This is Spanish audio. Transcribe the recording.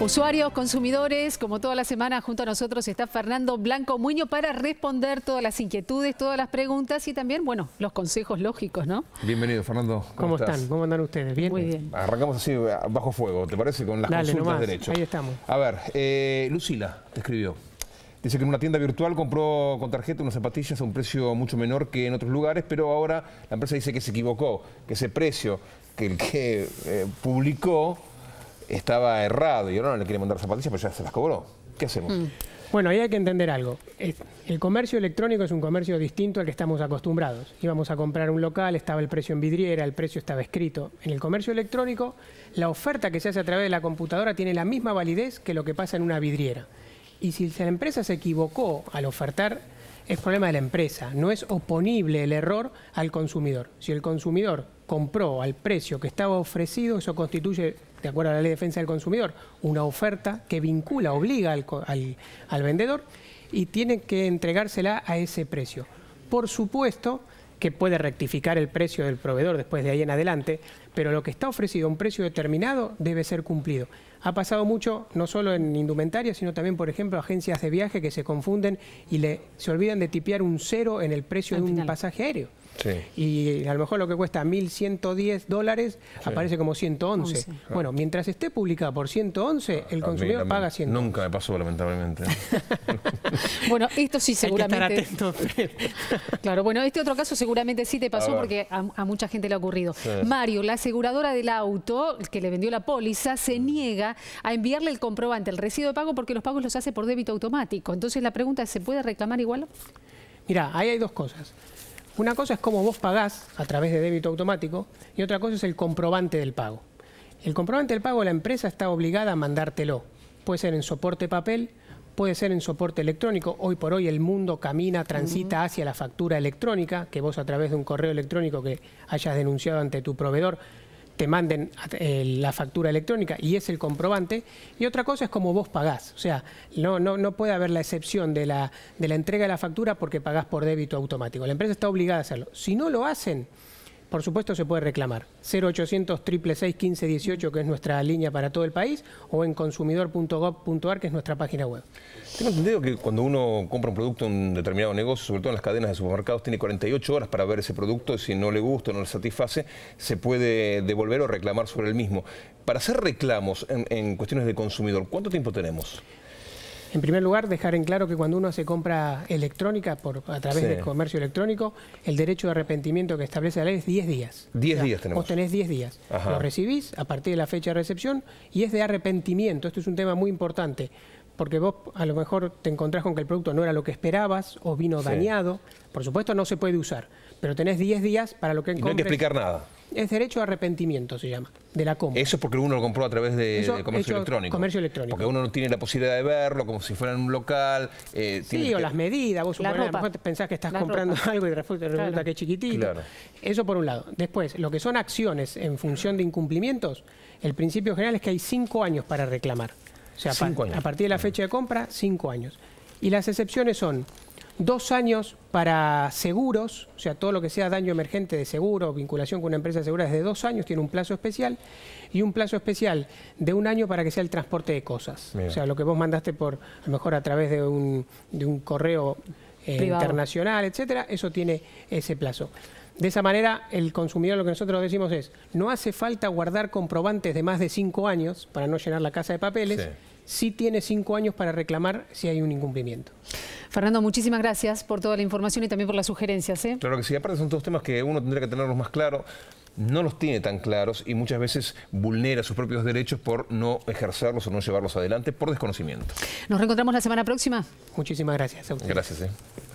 Usuarios, consumidores, como toda la semana junto a nosotros está Fernando Blanco Muño para responder todas las inquietudes, todas las preguntas y también, bueno, los consejos lógicos, ¿no? Bienvenido, Fernando. ¿Cómo, están? ¿Cómo andan ustedes? ¿Bien? Muy bien. Arrancamos así eh, bajo fuego, ¿te parece? Con las consultas de derecho. Ahí estamos. A ver, eh, Lucila te escribió. Dice que en una tienda virtual compró con tarjeta unas zapatillas a un precio mucho menor que en otros lugares, pero ahora la empresa dice que se equivocó, que ese precio que el que eh, publicó estaba errado y ahora no le quiere mandar zapatillas, pero ya se las cobró. ¿Qué hacemos? Mm. Bueno, ahí hay que entender algo. El comercio electrónico es un comercio distinto al que estamos acostumbrados. Íbamos a comprar un local, estaba el precio en vidriera, el precio estaba escrito. En el comercio electrónico, la oferta que se hace a través de la computadora tiene la misma validez que lo que pasa en una vidriera. Y si la empresa se equivocó al ofertar, es problema de la empresa. No es oponible el error al consumidor. Si el consumidor compró al precio que estaba ofrecido, eso constituye de acuerdo a la Ley de Defensa del Consumidor, una oferta que vincula, obliga al, vendedor y tiene que entregársela a ese precio. Por supuesto que puede rectificar el precio del proveedor después de ahí en adelante, pero lo que está ofrecido a un precio determinado debe ser cumplido. Ha pasado mucho, no solo en indumentaria, sino también, por ejemplo, agencias de viaje que se confunden y le, se olvidan de tipear un cero en el precio de un pasaje aéreo. Y a lo mejor lo que cuesta 1.110 dólares aparece como 111. Bueno, mientras esté publicada por 111, el consumidor paga 100. Nunca me pasó, lamentablemente. bueno, esto sí seguramente... claro, bueno, este otro caso seguramente sí te pasó porque a, mucha gente le ha ocurrido. Mario, la aseguradora del auto que le vendió la póliza, se mm. niega a enviarle el comprobante, el recibo de pago, porque los pagos los hace por débito automático. Entonces la pregunta es, ¿se puede reclamar igual? Mira, ahí hay dos cosas. Una cosa es cómo vos pagás a través de débito automático y otra cosa es el comprobante del pago. El comprobante del pago la empresa está obligada a mandártelo. Puede ser en soporte papel, puede ser en soporte electrónico. Hoy por hoy el mundo camina, transita hacia la factura electrónica, que vos a través de un correo electrónico que hayas denunciado ante tu proveedor te manden eh, la factura electrónica y es el comprobante, y otra cosa es como vos pagás. O sea, no, no, no puede haber la excepción de la, de la entrega de la factura porque pagás por débito automático. La empresa está obligada a hacerlo. Si no lo hacen, por supuesto se puede reclamar. 0800 15 1518, que es nuestra línea para todo el país, o en consumidor.gov.ar, que es nuestra página web. Tengo entendido que cuando uno compra un producto en un determinado negocio, sobre todo en las cadenas de supermercados, tiene 48 horas para ver ese producto, si no le gusta, o no le satisface, se puede devolver o reclamar sobre el mismo. Para hacer reclamos en cuestiones de consumidor, ¿cuánto tiempo tenemos? En primer lugar, dejar en claro que cuando uno hace compra electrónica por, a través del comercio electrónico, el derecho de arrepentimiento que establece la ley es 10 días. 10 días tenemos. Vos tenés 10 días. Lo recibís a partir de la fecha de recepción y es de arrepentimiento. Esto es un tema muy importante porque vos a lo mejor te encontrás con que el producto no era lo que esperabas o vino dañado. Por supuesto no se puede usar, pero tenés 10 días para lo que encontres. no hay que explicar nada. Es derecho a arrepentimiento, se llama, de la compra. Eso es porque uno lo compró a través de, comercio electrónico. Comercio electrónico. Porque uno no tiene la posibilidad de verlo, como si fuera en un local. Eh, sí, o las medidas. Vos pensás que estás comprando algo y resulta, que es chiquitito. Eso por un lado. Después, lo que son acciones en función de incumplimientos, el principio general es que hay cinco años para reclamar. O sea, a partir de la fecha de compra, cinco años. Y las excepciones son dos años para seguros, o sea, todo lo que sea daño emergente de seguro, vinculación con una empresa segura desde dos años, tiene un plazo especial, y un plazo especial de un año para que sea el transporte de cosas. O sea, lo que vos mandaste por, a mejor a través de un, de un correo eh, internacional, etcétera, eso tiene ese plazo. De esa manera, el consumidor lo que nosotros decimos es, no hace falta guardar comprobantes de más de cinco años para no llenar la casa de papeles, sí tiene cinco años para reclamar si hay un incumplimiento. Fernando, muchísimas gracias por toda la información y también por las sugerencias. ¿eh? Claro que sí, aparte son todos temas que uno tendría que tenerlos más claros no los tiene tan claros y muchas veces vulnera sus propios derechos por no ejercerlos o no llevarlos adelante por desconocimiento. Nos reencontramos la semana próxima. Muchísimas gracias. A gracias. ¿eh?